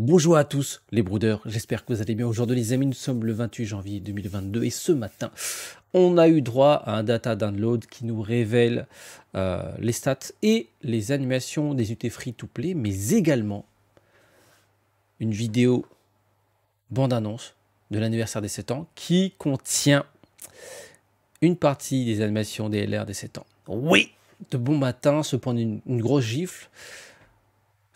Bonjour à tous les brooders, j'espère que vous allez bien. Aujourd'hui les amis, nous sommes le 28 janvier 2022 et ce matin, on a eu droit à un data download qui nous révèle euh, les stats et les animations des UT free to play, mais également une vidéo bande-annonce de l'anniversaire des 7 ans qui contient une partie des animations des LR des 7 ans. Oui, de bon matin, cependant une grosse gifle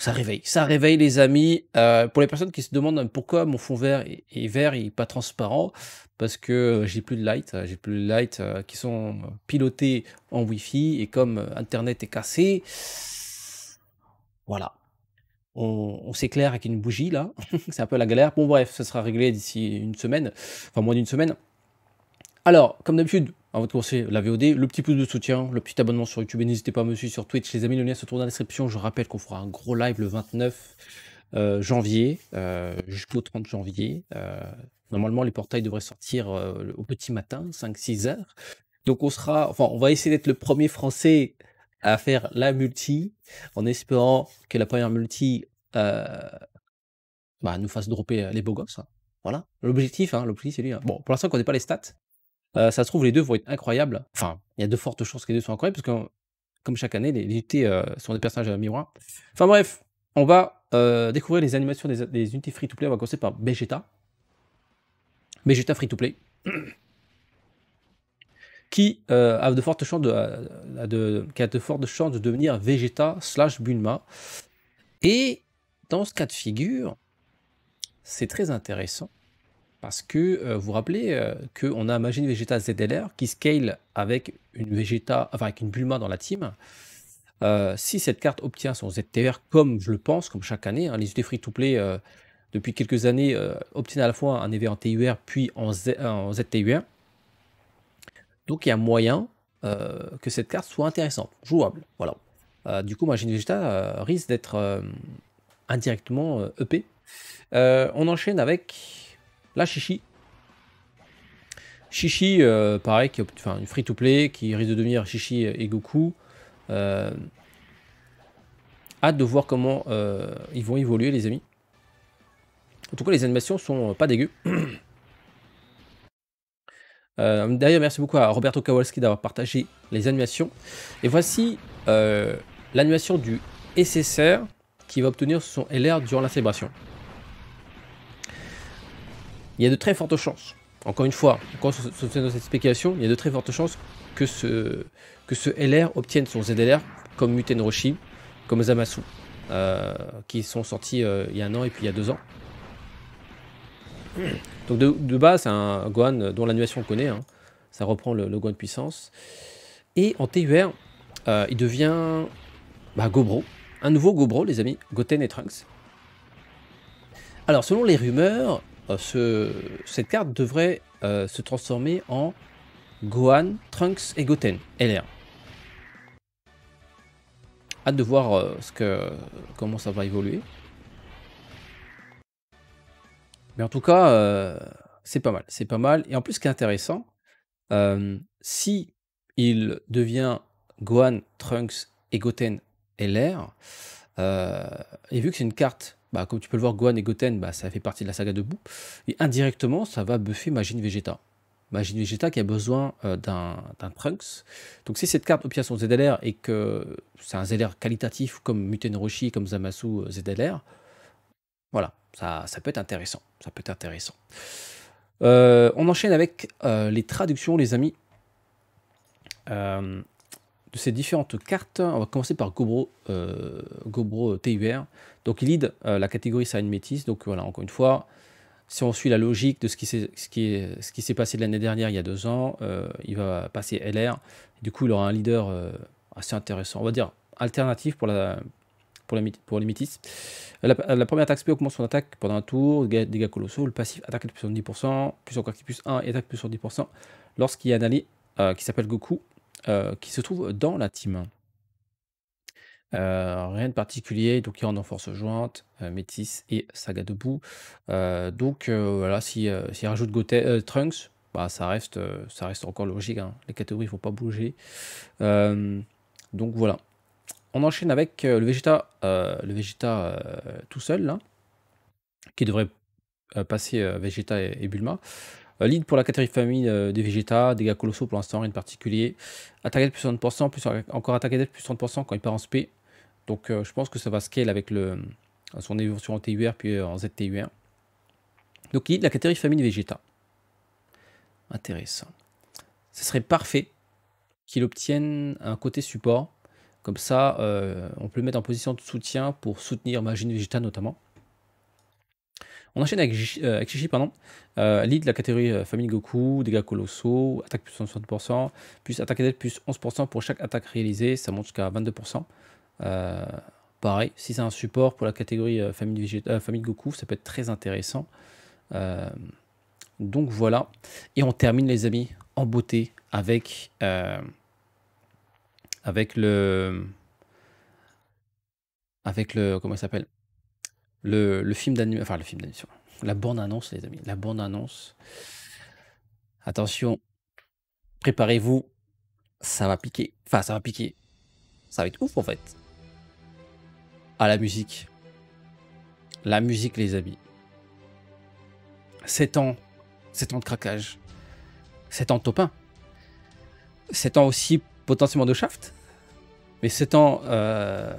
ça réveille. Ça réveille les amis. Euh, pour les personnes qui se demandent hein, pourquoi mon fond vert est, vert et pas transparent, parce que euh, j'ai plus de light, euh, j'ai plus de light qui sont pilotés en Wi-Fi et comme Internet est cassé, voilà. On, on s'éclaire avec une bougie là, c'est un peu la galère. Bon bref, ça sera réglé d'ici une semaine, enfin moins d'une semaine. Alors, comme d'habitude, avant de commencer la VOD, le petit pouce de soutien, le petit abonnement sur YouTube et n'hésitez pas à me suivre sur Twitch. Les amis, le lien se trouve dans la description. Je rappelle qu'on fera un gros live le 29 euh, janvier, euh, jusqu'au 30 janvier. Euh, normalement, les portails devraient sortir au petit matin, 5-6 heures. Donc on sera, enfin, on va essayer d'être le premier français à faire la multi, en espérant que la première multi bah, nous fasse dropper les beaux gosses. Hein. Voilà, l'objectif, hein, l'objectif c'est lui. Hein. Bon, pour l'instant, on connaît pas les stats, ça se trouve, les deux vont être incroyables. Enfin, il y a de fortes chances que les deux soient incroyables, parce que, comme chaque année, les, unités sont des personnages à miroir. Enfin bref, on va découvrir les animations des, unités free-to-play. On va commencer par Vegeta. Vegeta free-to-play. qui euh, a de fortes chances de, qui a de fortes chances de devenir Vegeta slash Bulma. Et dans ce cas de figure, c'est très intéressant parce que vous euh, vous rappelez euh, qu'on a imaginé Vegeta ZLR qui scale avec une Vegeta, avec une Bulma dans la team. Euh, si cette carte obtient son ZTR, comme je le pense, comme chaque année, hein, les UT Free to Play depuis quelques années obtiennent à la fois un EV en TUR puis en, ZTUR. Donc il y a moyen que cette carte soit intéressante, jouable. Voilà. du coup, Magine Vegeta risque d'être indirectement EP. E on enchaîne avec la Chichi. Chichi, euh, pareil, qui enfin, une free-to-play, qui risque de devenir Chichi et Goku. Euh, hâte de voir comment euh, ils vont évoluer, les amis. En tout cas, les animations sont pas dégueu. D'ailleurs, merci beaucoup à Roberto Kowalski d'avoir partagé les animations. Et voici l'animation du SSR qui va obtenir son LR durant la célébration il y a de très fortes chances, encore une fois, quand on dans cette spéculation, il y a de très fortes chances que ce, que ce LR obtienne son ZLR comme Muten Roshi, comme Zamasu, euh, qui sont sortis euh, il y a un an et puis il y a deux ans. Donc de, base, c'est un Gohan dont l'annulation connaît, hein. ça reprend le, le de puissance. Et en TUR, euh, il devient bah, Gobro, un nouveau Gobro, les amis, Goten et Trunks. Alors, selon les rumeurs, euh, ce, cette carte devrait euh, se transformer en Gohan, Trunks et Goten, LR. Hâte de voir euh, ce que, comment ça va évoluer. Mais en tout cas, c'est pas mal. C'est pas mal. Et en plus, ce qui est intéressant, si il devient Gohan, Trunks et Goten LR, et vu que c'est une carte bah, comme tu peux le voir, Gohan et Goten, bah, ça fait partie de la saga de Et indirectement, ça va buffer Magine Vegeta. Magine Vegeta qui a besoin euh, d'un Trunks. Donc si cette carte opia son ZLR et que c'est un ZLR qualitatif comme Muten Roshi, comme Zamasu euh, ZLR, voilà, ça, peut être intéressant. Ça peut être intéressant. Euh, on enchaîne avec les traductions, les amis. Euh, de ces différentes cartes. On va commencer par Gobro, euh, Gobro TUR. Donc il lead euh, la catégorie Sign Métis. Donc voilà, encore une fois, si on suit la logique de ce qui s'est, ce qui est, ce qui s'est passé l'année dernière il y a deux ans, euh, il va passer LR. Du coup, il aura un leader euh, assez intéressant, on va dire alternatif pour la. Pour, pour les métis. La, première attaque peut augmente son attaque pendant un tour, dégâts colossaux, le passif attaque plus sur 10%, plus encore qui plus 1 et attaque plus sur 10% lorsqu'il y a un allié qui s'appelle Goku euh, qui se trouve dans la team. Euh, rien de particulier, donc il rentre en force jointe, euh, Métis et Saga debout. donc voilà, s'il si, si rajoute Trunks, bah, ça, reste, encore logique, hein. les catégories ne vont pas bouger. donc voilà. On enchaîne avec le Vegeta, le tout seul, là, qui devrait passer Vegeta et Bulma. Euh, lead pour la catégorie famille euh, des Vegeta, dégâts colossaux pour l'instant, rien de particulier. Attaque plus 30%, plus, encore attaquer de plus 30% quand il part en SP. Donc euh, je pense que ça va scale avec le, son évolution en TUR puis en ZTUR. Donc lead la catégorie famille de Vegeta. Intéressant. Ce serait parfait qu'il obtienne un côté support. Comme ça, on peut le mettre en position de soutien pour soutenir Magine Vegeta notamment. On enchaîne avec, euh, Shishi, pardon. Euh, lead la catégorie euh, Famille Goku, dégâts colossaux, attaque plus 60%, plus attaque d'aide plus 11% pour chaque attaque réalisée, ça monte jusqu'à 22%. pareil, si c'est un support pour la catégorie famille, Goku, ça peut être très intéressant. donc voilà. Et on termine, les amis, en beauté avec, avec le avec le comment il s'appelle le, film d'animation, enfin le film d'animation, la bande-annonce, les amis, la bande-annonce. Attention, préparez-vous, ça va piquer, enfin ça va piquer, ça va être ouf en fait. À la musique, la musique les amis. C'est temps, c'est temps de craquage, c'est temps de top 1, aussi potentiellement de shaft, mais c'est temps euh,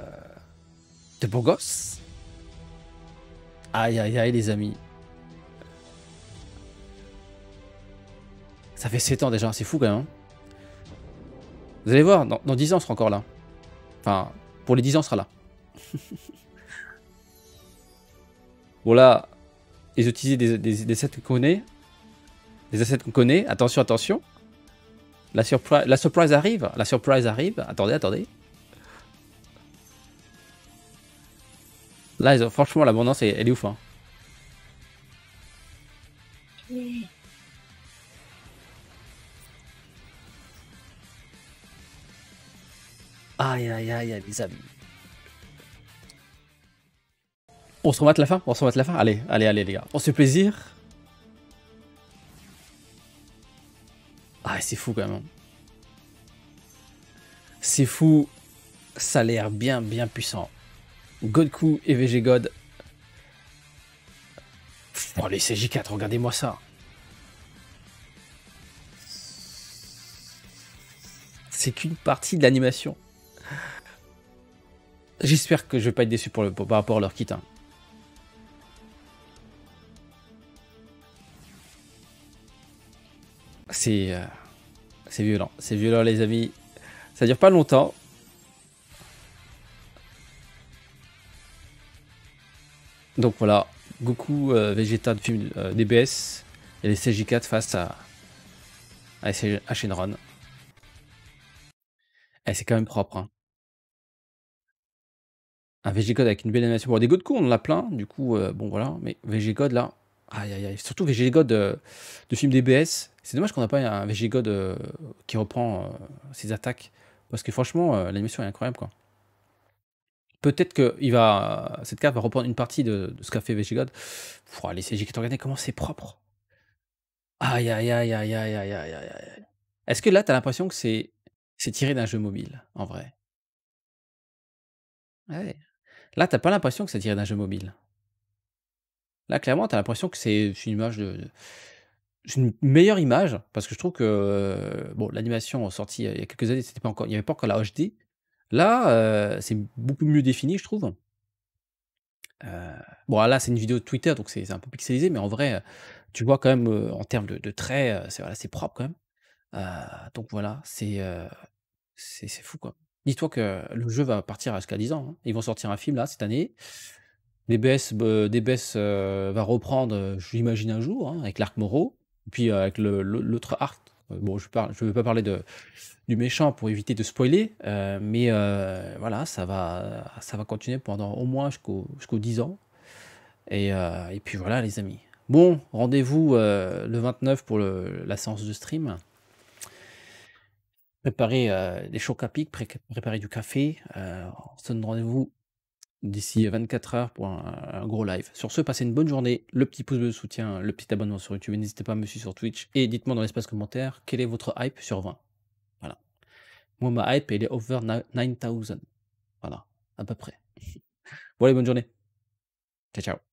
de beau gosse Aïe aïe aïe les amis. Ça fait 7 ans déjà, c'est fou quand même. Hein. Vous allez voir, dans, 10 ans on sera encore là. Enfin, pour les 10 ans on sera là. Voilà, ils utilisent des, des, assets qu'on connaît. Des assets qu'on connaît, attention, attention. La, surprise la surprise arrive, la surprise arrive, attendez, attendez. Là, franchement, l'abondance, elle, est ouf. Hein. Aïe, aïe, aïe, aïe, les amis. On se à la fin On se à la fin Allez, allez, allez, les gars. On se fait plaisir. Ah, c'est fou quand même. C'est fou. Ça a l'air bien, bien puissant. Godku et VG God. Oh, les CJ4, regardez-moi ça. C'est qu'une partie de l'animation. J'espère que je vais pas être déçu par rapport à leur kit. Hein. Euh, c'est violent. C'est violent, les amis. Ça dure pas longtemps. Donc voilà, Goku, euh, Vegeta de film euh, DBS et les cg 4 face à, à, Shenron. Eh, c'est quand même propre. Hein. Un vg God avec une belle animation. Bon, des Godku, on en a plein, du coup, euh, bon voilà. Mais vg là, aïe aïe aïe. Surtout VG-God de film DBS. C'est dommage qu'on n'a pas un vg qui reprend ses attaques. Parce que franchement, l'animation est incroyable, quoi peut-être que il va, cette carte va reprendre une partie de, ce qu'a fait Faut les CG qui regardé, comment c'est propre. Aïe, aïe, aïe, aïe, aïe, aïe, aïe, aïe. aïe. Est-ce que là, tu as l'impression que c'est, c'est tiré d'un jeu mobile, en vrai ouais. Là, t'as pas l'impression que c'est tiré d'un jeu mobile. Là, clairement, t'as l'impression que c'est une image de, C'est une meilleure image parce que je trouve que euh, bon l'animation sortie il y a quelques années encore il n'y avait pas encore la HD Là, euh, c'est beaucoup mieux défini, je trouve. Euh, bon, là, c'est une vidéo de Twitter, donc c'est un peu pixelisé, mais en vrai, euh, tu vois quand même, en termes de, traits, c'est voilà, propre quand même. donc voilà, c'est c'est fou, quoi. Dis-toi que le jeu va partir à jusqu'à 10 ans. Hein. Ils vont sortir un film, là, cette année. des baisses bah, va reprendre, je l'imagine, un jour, hein, avec l'arc Moreau. Puis avec l'autre arc euh, bon, je ne je veux pas parler de, du méchant pour éviter de spoiler, euh, mais euh, voilà, ça va, ça va continuer pendant au moins jusqu'aux jusqu'au 10 ans. Et, puis voilà, les amis. Bon, rendez-vous le 29 pour la séance de stream. Préparez des chocs à pic, préparez du café. on se donne rendez-vous d'ici 24 heures pour un, gros live. Sur ce, passez une bonne journée. Le petit pouce bleu de soutien, le petit abonnement sur YouTube. N'hésitez pas à me suivre sur Twitch. Et dites-moi dans l'espace commentaire quel est votre hype sur 20. Voilà. Moi, ma hype, elle est over 9000. Voilà, à peu près. Voilà, bonne journée. Ciao, ciao.